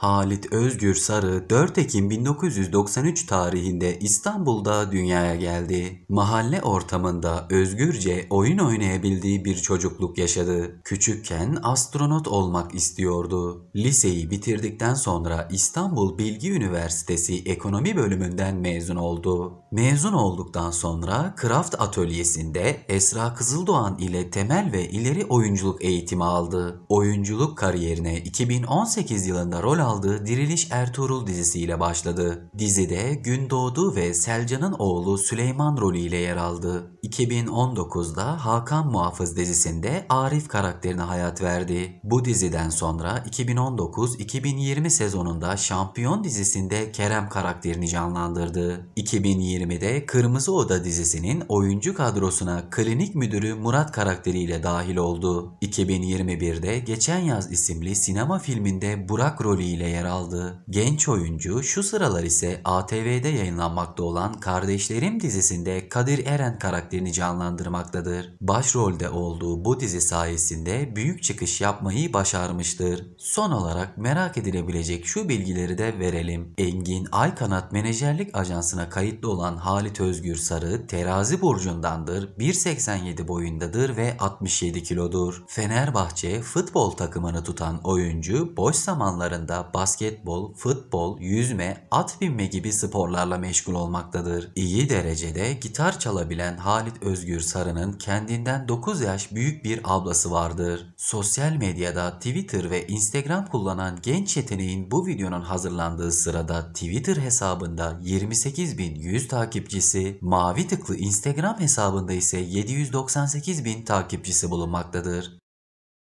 Halit Özgür Sarı 4 Ekim 1993 tarihinde İstanbul'da dünyaya geldi. Mahalle ortamında özgürce oyun oynayabildiği bir çocukluk yaşadı. Küçükken astronot olmak istiyordu. Liseyi bitirdikten sonra İstanbul Bilgi Üniversitesi Ekonomi bölümünden mezun oldu. Mezun olduktan sonra Kraft Atölyesi'nde Esra Kızıldoğan ile temel ve ileri oyunculuk eğitimi aldı. Oyunculuk kariyerine 2018 yılında rol aldı aldığı Diriliş Ertuğrul dizisiyle başladı. Dizide Doğdu ve Selcan'ın oğlu Süleyman rolüyle yer aldı. 2019'da Hakan Muhafız dizisinde Arif karakterine hayat verdi. Bu diziden sonra 2019-2020 sezonunda Şampiyon dizisinde Kerem karakterini canlandırdı. 2020'de Kırmızı Oda dizisinin oyuncu kadrosuna klinik müdürü Murat karakteriyle dahil oldu. 2021'de Geçen Yaz isimli sinema filminde Burak rolüyle ismiyle yer aldı. Genç oyuncu şu sıralar ise ATV'de yayınlanmakta olan Kardeşlerim dizisinde Kadir Eren karakterini canlandırmaktadır. Başrolde olduğu bu dizi sayesinde büyük çıkış yapmayı başarmıştır. Son olarak merak edilebilecek şu bilgileri de verelim. Engin Aykanat Menajerlik Ajansı'na kayıtlı olan Halit Özgür Sarı terazi burcundandır, 1.87 boyundadır ve 67 kilodur. Fenerbahçe futbol takımını tutan oyuncu boş zamanlarında basketbol, futbol, yüzme, at binme gibi sporlarla meşgul olmaktadır. İyi derecede gitar çalabilen Halit Özgür Sarı'nın kendinden 9 yaş büyük bir ablası vardır. Sosyal medyada Twitter ve Instagram kullanan genç yeteneğin bu videonun hazırlandığı sırada Twitter hesabında 28.100 takipçisi, mavi tıklı Instagram hesabında ise 798.000 takipçisi bulunmaktadır.